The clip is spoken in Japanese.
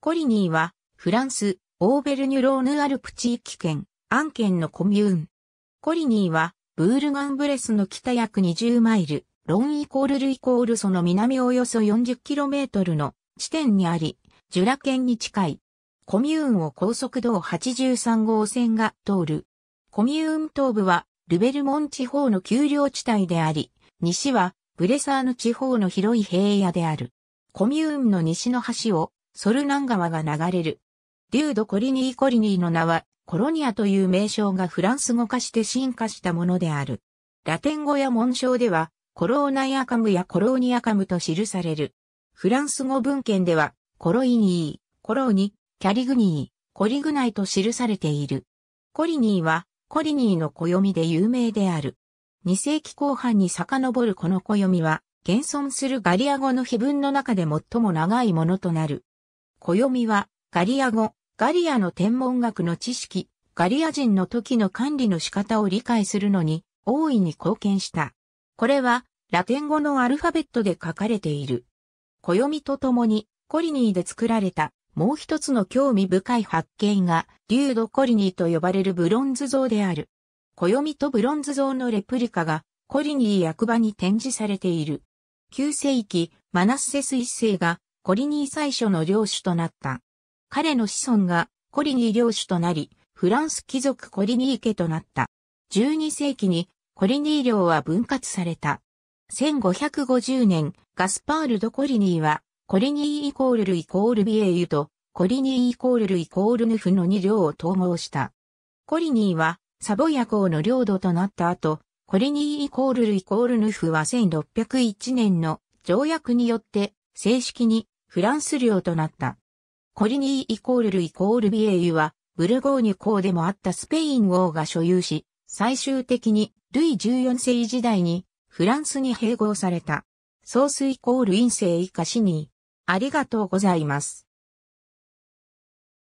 コリニーは、フランス、オーベルニュローヌ・アルプ地域圏、アン県のコミューン。コリニーは、ブールガンブレスの北約20マイル、ロンイコールルイコールその南およそ4 0トルの地点にあり、ジュラ県に近い。コミューンを高速道83号線が通る。コミューン東部は、ルベルモン地方の丘陵地帯であり、西は、ブレサーヌ地方の広い平野である。コミューンの西の端をソルナン川が流れる。デュード・コリニー・コリニーの名は、コロニアという名称がフランス語化して進化したものである。ラテン語や文章では、コローナイアカムやコローニアカムと記される。フランス語文献では、コロイニー、コローニ、キャリグニー、コリグナイと記されている。コリニーは、コリニーの暦で有名である。2世紀後半に遡るこの暦は、現存するガリア語の碑文の中で最も長いものとなる。暦は、ガリア語、ガリアの天文学の知識、ガリア人の時の管理の仕方を理解するのに、大いに貢献した。これは、ラテン語のアルファベットで書かれている。暦とともに、コリニーで作られた、もう一つの興味深い発見が、リュード・コリニーと呼ばれるブロンズ像である。暦とブロンズ像のレプリカが、コリニー役場に展示されている。9世紀、マナッセス一世が、コリニー最初の領主となった。彼の子孫がコリニー領主となり、フランス貴族コリニー家となった。12世紀にコリニー領は分割された。1550年、ガスパール・ド・コリニーは、コリニーイコールルイコールビエユと、コリニーイコールルイコールヌフの2領を統合した。コリニーは、サボヤ公の領土となった後、コリニーイコールルイコールヌフは1601年の条約によって正式にフランス領となった。コリニーイコールルイコールビエイユは、ブルゴーニュ公でもあったスペイン王が所有し、最終的にルイ14世時代にフランスに併合された。ソースイコール陰性以下シニー。ありがとうございます。